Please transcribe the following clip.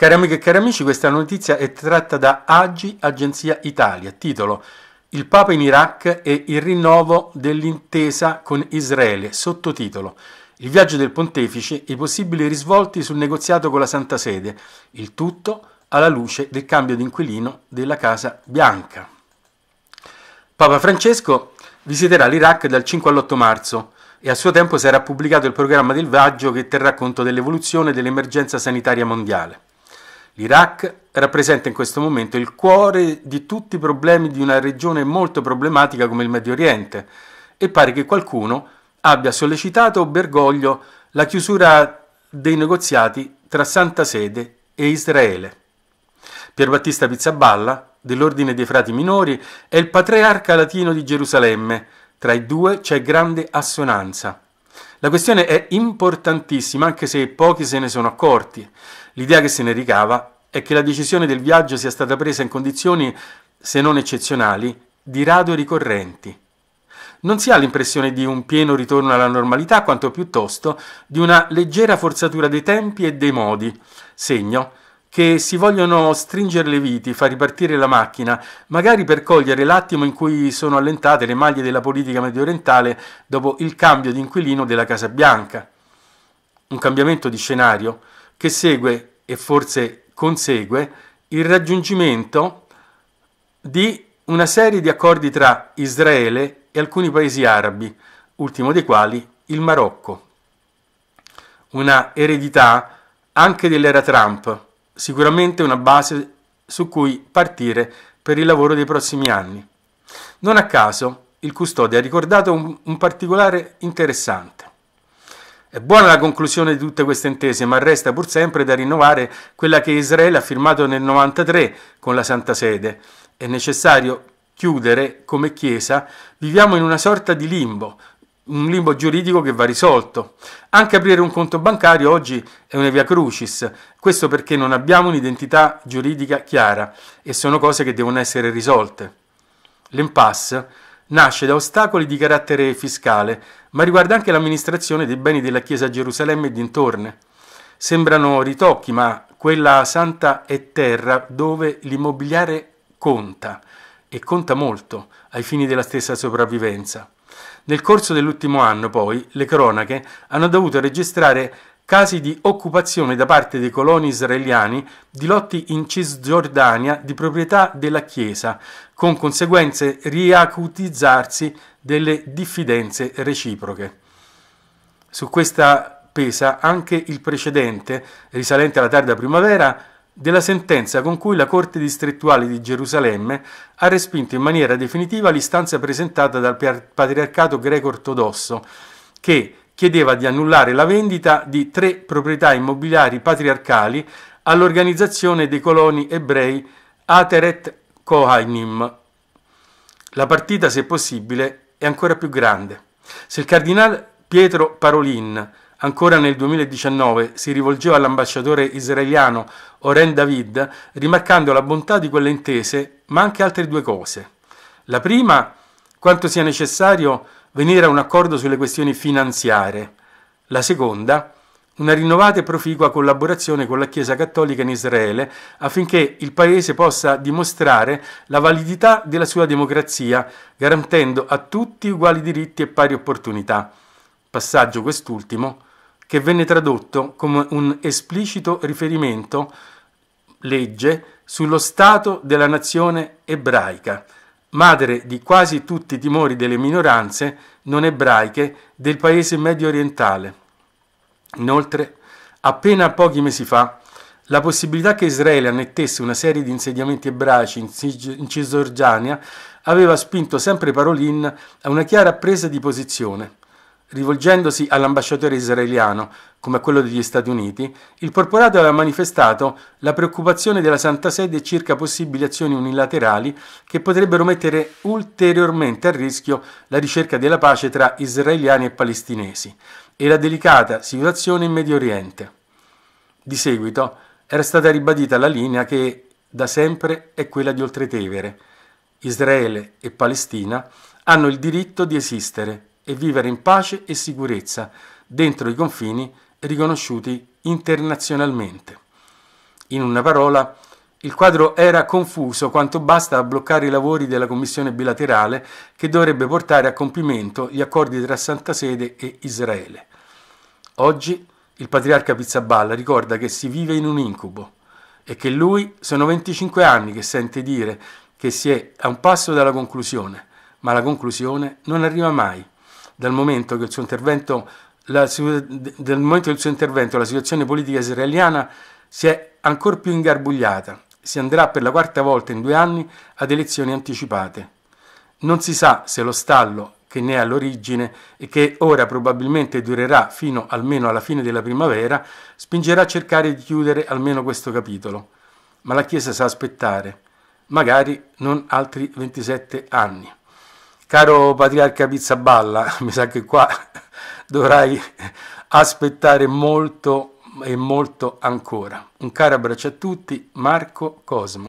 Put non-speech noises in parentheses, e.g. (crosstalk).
Cari amiche e cari amici, questa notizia è tratta da Agi, Agenzia Italia, titolo Il Papa in Iraq e il rinnovo dell'intesa con Israele, sottotitolo Il viaggio del pontefice e i possibili risvolti sul negoziato con la Santa Sede, il tutto alla luce del cambio di inquilino della Casa Bianca. Papa Francesco visiterà l'Iraq dal 5 all'8 marzo e a suo tempo sarà pubblicato il programma del viaggio che terrà conto dell'evoluzione dell'emergenza sanitaria mondiale. L'Iraq rappresenta in questo momento il cuore di tutti i problemi di una regione molto problematica come il Medio Oriente e pare che qualcuno abbia sollecitato Bergoglio la chiusura dei negoziati tra Santa Sede e Israele. Pier Battista Pizzaballa, dell'Ordine dei Frati Minori, è il patriarca latino di Gerusalemme. Tra i due c'è grande assonanza. La questione è importantissima anche se pochi se ne sono accorti. L'idea che se ne ricava è che la decisione del viaggio sia stata presa in condizioni, se non eccezionali, di rado ricorrenti. Non si ha l'impressione di un pieno ritorno alla normalità, quanto piuttosto di una leggera forzatura dei tempi e dei modi, segno che si vogliono stringere le viti, far ripartire la macchina, magari per cogliere l'attimo in cui sono allentate le maglie della politica medio orientale dopo il cambio di inquilino della Casa Bianca. Un cambiamento di scenario che segue e forse consegue il raggiungimento di una serie di accordi tra Israele e alcuni paesi arabi, ultimo dei quali il Marocco. Una eredità anche dell'era Trump, sicuramente una base su cui partire per il lavoro dei prossimi anni. Non a caso il custode ha ricordato un, un particolare interessante. È buona la conclusione di tutte queste intese, ma resta pur sempre da rinnovare quella che Israele ha firmato nel 93 con la Santa Sede. È necessario chiudere come Chiesa, viviamo in una sorta di limbo un limbo giuridico che va risolto. Anche aprire un conto bancario oggi è una via crucis, questo perché non abbiamo un'identità giuridica chiara e sono cose che devono essere risolte. L'impasse nasce da ostacoli di carattere fiscale, ma riguarda anche l'amministrazione dei beni della Chiesa a Gerusalemme e dintorne. Sembrano ritocchi, ma quella santa è terra dove l'immobiliare conta e conta molto ai fini della stessa sopravvivenza. Nel corso dell'ultimo anno, poi, le cronache hanno dovuto registrare casi di occupazione da parte dei coloni israeliani di lotti in Cisgiordania di proprietà della Chiesa, con conseguenze riacutizzarsi delle diffidenze reciproche. Su questa pesa anche il precedente, risalente alla tarda primavera, della sentenza con cui la Corte distrettuale di Gerusalemme ha respinto in maniera definitiva l'istanza presentata dal patriarcato greco-ortodosso che chiedeva di annullare la vendita di tre proprietà immobiliari patriarcali all'organizzazione dei coloni ebrei Ateret Kohanim. La partita, se possibile, è ancora più grande. Se il cardinale Pietro Parolin ancora nel 2019 si rivolgeva all'ambasciatore israeliano Oren David rimarcando la bontà di quelle intese, ma anche altre due cose. La prima, quanto sia necessario venire a un accordo sulle questioni finanziarie. La seconda, una rinnovata e proficua collaborazione con la Chiesa Cattolica in Israele affinché il Paese possa dimostrare la validità della sua democrazia, garantendo a tutti uguali diritti e pari opportunità. Passaggio quest'ultimo che venne tradotto come un esplicito riferimento, legge, sullo stato della nazione ebraica, madre di quasi tutti i timori delle minoranze non ebraiche del paese medio orientale. Inoltre, appena pochi mesi fa, la possibilità che Israele annettesse una serie di insediamenti ebraici in Cisgiordania aveva spinto sempre Parolin a una chiara presa di posizione. Rivolgendosi all'ambasciatore israeliano, come a quello degli Stati Uniti, il porporato aveva manifestato la preoccupazione della Santa Sede circa possibili azioni unilaterali che potrebbero mettere ulteriormente a rischio la ricerca della pace tra israeliani e palestinesi e la delicata situazione in Medio Oriente. Di seguito era stata ribadita la linea che da sempre è quella di Oltretevere. Israele e Palestina hanno il diritto di esistere e vivere in pace e sicurezza dentro i confini riconosciuti internazionalmente. In una parola, il quadro era confuso quanto basta a bloccare i lavori della commissione bilaterale che dovrebbe portare a compimento gli accordi tra Santa Sede e Israele. Oggi il patriarca Pizzaballa ricorda che si vive in un incubo e che lui sono 25 anni che sente dire che si è a un passo dalla conclusione, ma la conclusione non arriva mai dal momento che il suo intervento la, del momento del suo intervento la situazione politica israeliana si è ancora più ingarbugliata. Si andrà per la quarta volta in due anni ad elezioni anticipate. Non si sa se lo stallo che ne è all'origine e che ora probabilmente durerà fino almeno alla fine della primavera, spingerà a cercare di chiudere almeno questo capitolo. Ma la Chiesa sa aspettare, magari non altri 27 anni. Caro patriarca Pizzaballa, (laughs) mi sa che qua (laughs) dovrai aspettare molto e molto ancora. Un caro abbraccio a tutti, Marco Cosmo.